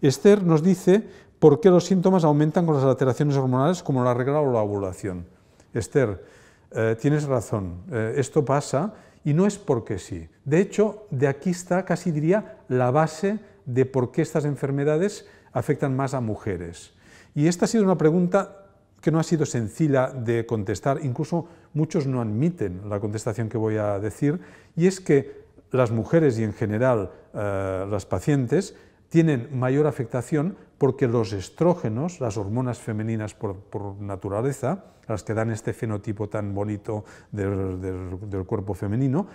Esther nos dice por qué los síntomas aumentan con las alteraciones hormonales como la regla o la ovulación. Esther, eh, tienes razón, eh, esto pasa y no es porque sí. De hecho, de aquí está, casi diría, la base de por qué estas enfermedades afectan más a mujeres. Y esta ha sido una pregunta que no ha sido sencilla de contestar, incluso muchos no admiten la contestación que voy a decir, y es que las mujeres y en general eh, las pacientes tienen mayor afectación porque los estrógenos, las hormonas femeninas por, naturaleza, las que dan este fenotipo tan bonito del, cuerpo femenino,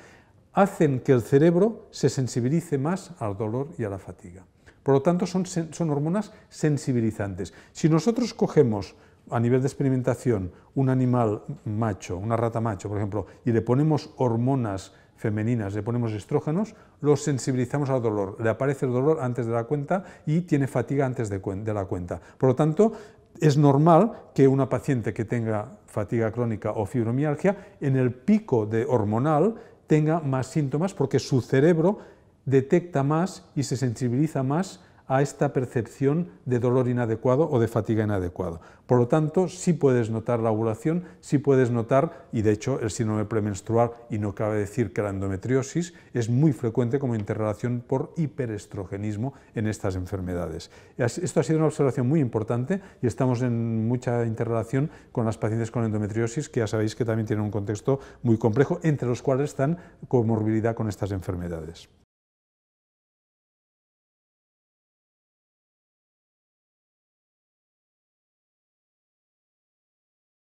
hacen que el cerebro se sensibilice más al dolor y a la fatiga. Por lo tanto, son, hormonas sensibilizantes. Si nosotros cogemos a nivel de experimentación un animal macho, una rata macho, por ejemplo, y le ponemos hormonas femeninas, le ponemos estrógenos, los sensibilizamos al dolor, le aparece el dolor antes de la cuenta y tiene fatiga antes de, la cuenta. Por lo tanto, es normal que una paciente que tenga fatiga crónica o fibromialgia, en el pico de hormonal, tenga más síntomas porque su cerebro detecta más y se sensibiliza más a esta percepción de dolor inadecuado o de fatiga inadecuado. Por lo tanto, sí puedes notar la ovulación, sí puedes notar, y de hecho el síndrome premenstrual, y no cabe decir que la endometriosis, es muy frecuente como interrelación por hiperestrogenismo en estas enfermedades. Esto ha sido una observación muy importante y estamos en mucha interrelación con las pacientes con endometriosis, que ya sabéis que también tienen un contexto muy complejo, entre los cuales están comorbilidad con estas enfermedades.